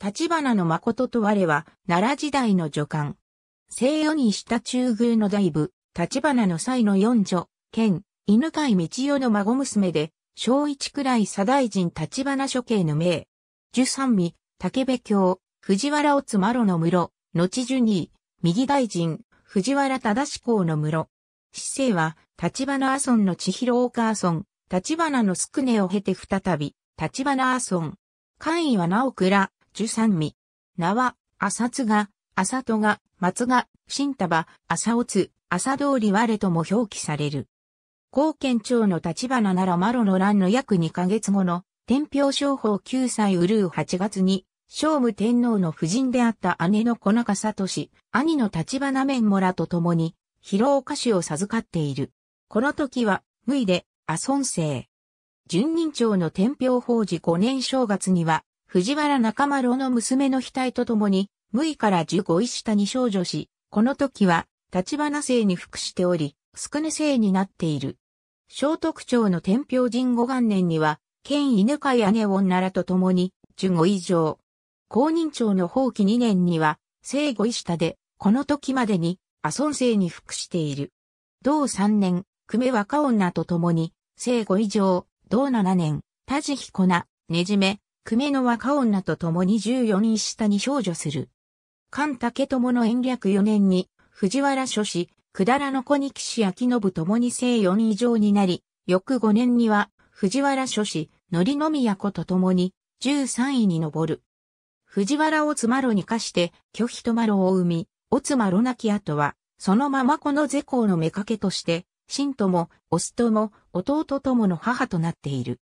立花の誠と我は、奈良時代の助官。西洋にした中宮の大部、立花の際の四女、兼、犬飼道代の孫娘で、小一くらい左大臣立花処刑の名。十三味、竹部京、藤原乙麻呂の室、後十二、右大臣、藤原忠志公の室。市政は、立花阿村の千尋岡阿村、立花の宿根を経て再び、立花阿村。官位はお倉、十三味。名は、浅津が、浅戸が、松が、新束、浅尾津、浅通り我とも表記される。高県庁の立花ならマロの乱の約二ヶ月後の、天平商法九歳うるう八月に、聖武天皇の夫人であった姉の小中里氏、兄の立花面らと共に、広岡市を授かっている。この時は、無いで、阿孫生。準任長の天平法事五年正月には、藤原中丸の娘の額と共に、無意から十五位下に少女し、この時は、立花姓に服しており、宿根姓になっている。聖徳町の天平神五元年には、県犬飼姉女らと共に、十五以上。公認町の放棄二年には、聖五医下で、この時までに、阿孫生に服している。同三年、久米若女と共に、聖五以上、同七年、田地彦名、ねじめ、久米の若女と共に14人下に少女する。菅武友の延暦4年に、藤原諸子、くだらの子に岸明信共に四4以上になり、翌5年には、藤原諸子、のりの宮子と共に、13位に上る。藤原をつまろに化して、拒否とまろを生み、おつまろなき後は、そのままこの是公の妾として、親とも、オスとも、弟ともの母となっている。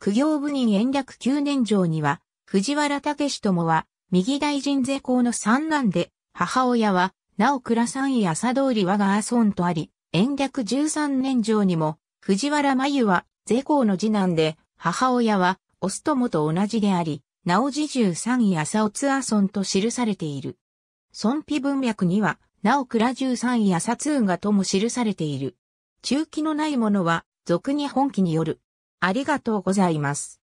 苦行部人延暦9年上には、藤原武友は、右大臣税公の三男で、母親は、なお倉三位朝通り我が阿孫とあり、延暦13年上にも、藤原真由は、税公の次男で、母親は、オス友と同じであり、なお次十三位朝お津阿孫と記されている。孫碑文脈には、なお倉十三位朝通がとも記されている。中期のないものは、俗に本気による。ありがとうございます。